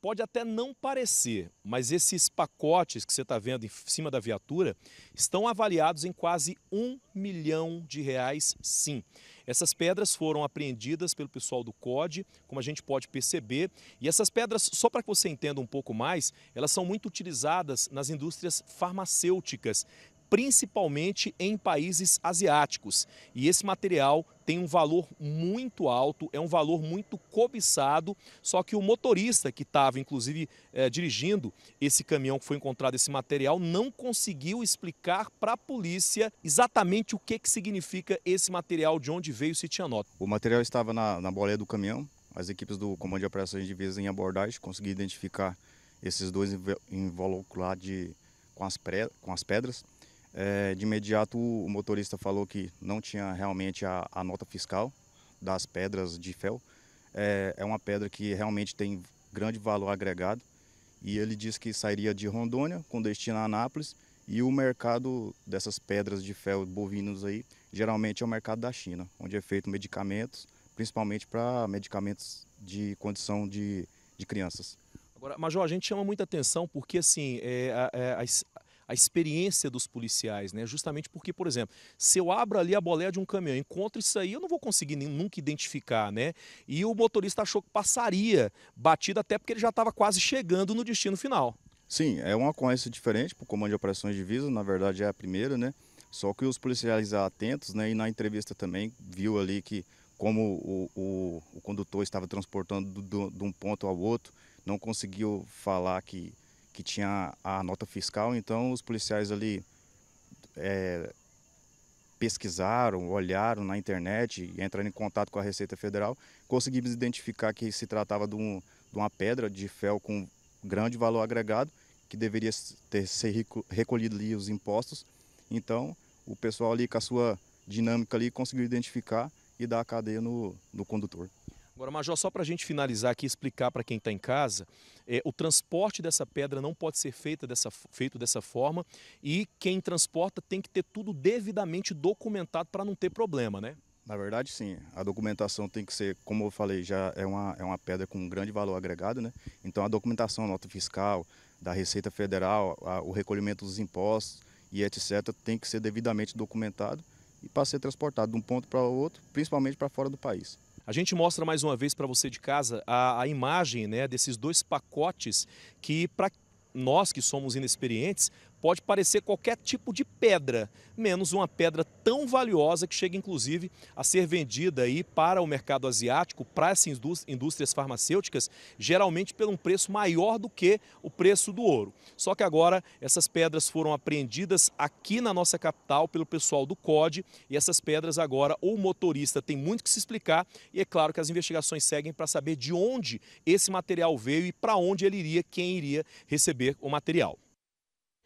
pode até não parecer, mas esses pacotes que você está vendo em cima da viatura estão avaliados em quase um milhão de reais, sim. Essas pedras foram apreendidas pelo pessoal do COD, como a gente pode perceber. E essas pedras, só para que você entenda um pouco mais, elas são muito utilizadas nas indústrias farmacêuticas, principalmente em países asiáticos. E esse material tem um valor muito alto, é um valor muito cobiçado, só que o motorista que estava, inclusive, eh, dirigindo esse caminhão que foi encontrado esse material, não conseguiu explicar para a polícia exatamente o que, que significa esse material, de onde veio, se tinha nota. O material estava na, na boleia do caminhão, as equipes do Comando de Operações de Visa em abordagem conseguiram identificar esses dois involuculados com, as pre, com as pedras. É, de imediato o motorista falou que não tinha realmente a, a nota fiscal das pedras de fel. É, é, uma pedra que realmente tem grande valor agregado e ele disse que sairia de Rondônia com destino a Anápolis e o mercado dessas pedras de fel bovinos aí geralmente é o mercado da China, onde é feito medicamentos, principalmente para medicamentos de condição de, de crianças. Agora, Major, a gente chama muita atenção porque assim, é, é, as, a experiência dos policiais, né? Justamente porque, por exemplo, se eu abro ali a boleia de um caminhão, encontro isso aí, eu não vou conseguir nem, nunca identificar, né? E o motorista achou que passaria batida até porque ele já estava quase chegando no destino final. Sim, é uma ocorrência diferente para o Comando de Operações de visa, na verdade é a primeira, né? Só que os policiais atentos, né? E na entrevista também viu ali que como o, o, o condutor estava transportando de um ponto ao outro, não conseguiu falar que que tinha a nota fiscal, então os policiais ali é, pesquisaram, olharam na internet entraram em contato com a Receita Federal, conseguimos identificar que se tratava de, um, de uma pedra de fel com grande valor agregado, que deveria ter ser recolhido ali os impostos. Então, o pessoal ali com a sua dinâmica ali conseguiu identificar e dar a cadeia no, no condutor. Agora, Major, só para a gente finalizar aqui, explicar para quem está em casa, é, o transporte dessa pedra não pode ser feito dessa, feito dessa forma e quem transporta tem que ter tudo devidamente documentado para não ter problema, né? Na verdade, sim. A documentação tem que ser, como eu falei, já é uma, é uma pedra com um grande valor agregado, né? Então, a documentação, a nota fiscal, da Receita Federal, a, o recolhimento dos impostos e etc., tem que ser devidamente documentado e para ser transportado de um ponto para outro, principalmente para fora do país. A gente mostra mais uma vez para você de casa a, a imagem né, desses dois pacotes que, para nós que somos inexperientes, pode parecer qualquer tipo de pedra, menos uma pedra tão valiosa que chega inclusive a ser vendida aí para o mercado asiático, para essas indústrias farmacêuticas, geralmente por um preço maior do que o preço do ouro. Só que agora essas pedras foram apreendidas aqui na nossa capital pelo pessoal do COD e essas pedras agora o motorista tem muito que se explicar e é claro que as investigações seguem para saber de onde esse material veio e para onde ele iria, quem iria receber o material.